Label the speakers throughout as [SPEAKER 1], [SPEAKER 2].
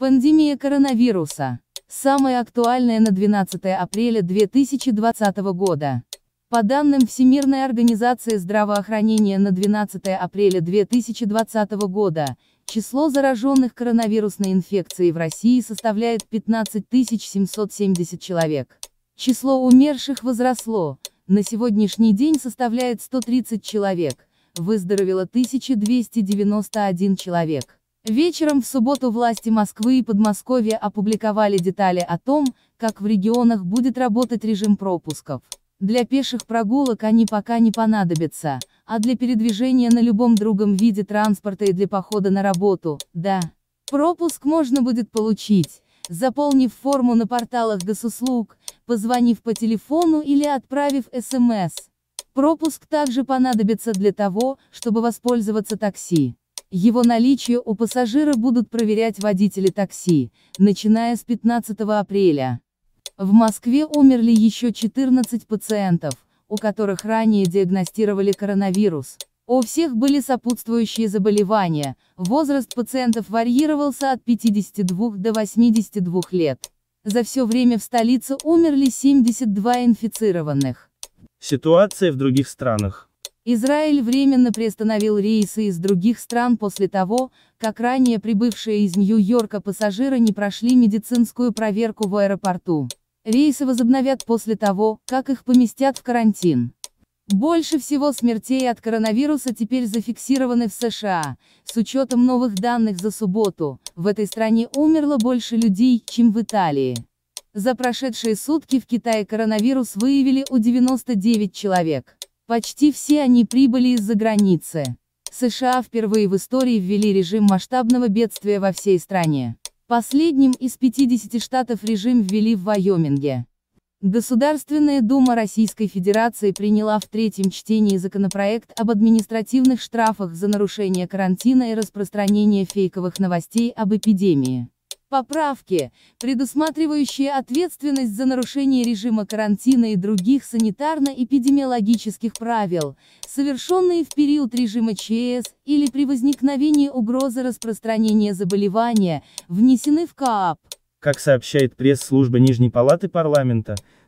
[SPEAKER 1] Пандемия коронавируса. Самое актуальное на 12 апреля 2020 года. По данным Всемирной организации здравоохранения на 12 апреля 2020 года, число зараженных коронавирусной инфекцией в России составляет 15 770 человек. Число умерших возросло, на сегодняшний день составляет 130 человек, выздоровело 1291 человек. Вечером в субботу власти Москвы и Подмосковья опубликовали детали о том, как в регионах будет работать режим пропусков. Для пеших прогулок они пока не понадобятся, а для передвижения на любом другом виде транспорта и для похода на работу, да. Пропуск можно будет получить, заполнив форму на порталах госуслуг, позвонив по телефону или отправив СМС. Пропуск также понадобится для того, чтобы воспользоваться такси. Его наличие у пассажира будут проверять водители такси, начиная с 15 апреля. В Москве умерли еще 14 пациентов, у которых ранее диагностировали коронавирус. У всех были сопутствующие заболевания, возраст пациентов варьировался от 52 до 82 лет. За все время в столице умерли 72 инфицированных.
[SPEAKER 2] Ситуация в других странах.
[SPEAKER 1] Израиль временно приостановил рейсы из других стран после того, как ранее прибывшие из Нью-Йорка пассажиры не прошли медицинскую проверку в аэропорту. Рейсы возобновят после того, как их поместят в карантин. Больше всего смертей от коронавируса теперь зафиксированы в США. С учетом новых данных за субботу, в этой стране умерло больше людей, чем в Италии. За прошедшие сутки в Китае коронавирус выявили у 99 человек. Почти все они прибыли из-за границы. США впервые в истории ввели режим масштабного бедствия во всей стране. Последним из 50 штатов режим ввели в Вайоминге. Государственная Дума Российской Федерации приняла в третьем чтении законопроект об административных штрафах за нарушение карантина и распространение фейковых новостей об эпидемии. Поправки, предусматривающие ответственность за нарушение режима карантина и других санитарно-эпидемиологических правил, совершенные в период режима ЧС или при возникновении угрозы распространения заболевания, внесены в КААП.
[SPEAKER 2] Как сообщает пресс-служба Нижней Палаты Парламента,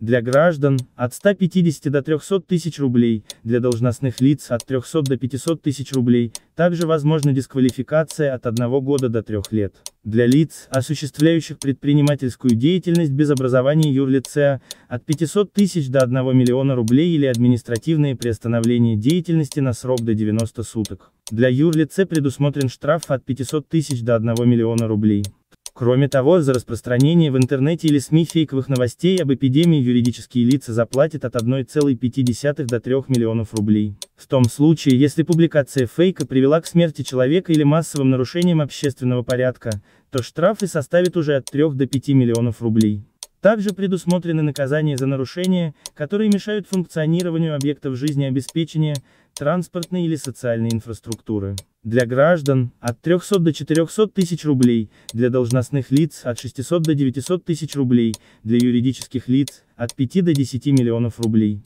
[SPEAKER 2] Для граждан – от 150 до 300 тысяч рублей, для должностных лиц – от 300 до 500 тысяч рублей, также возможна дисквалификация от 1 года до 3 лет. Для лиц, осуществляющих предпринимательскую деятельность без образования юрлица, от 500 тысяч до 1 миллиона рублей или административное приостановление деятельности на срок до 90 суток. Для юрлице предусмотрен штраф от 500 тысяч до 1 миллиона рублей. Кроме того, за распространение в интернете или СМИ фейковых новостей об эпидемии юридические лица заплатят от 1,5 до 3 миллионов рублей. В том случае, если публикация фейка привела к смерти человека или массовым нарушениям общественного порядка, то штрафы составят уже от 3 до 5 миллионов рублей. Также предусмотрены наказания за нарушения, которые мешают функционированию объектов жизнеобеспечения, транспортной или социальной инфраструктуры. Для граждан – от 300 до 400 тысяч рублей, для должностных лиц – от 600 до 900 тысяч рублей, для юридических лиц – от 5 до 10 миллионов рублей.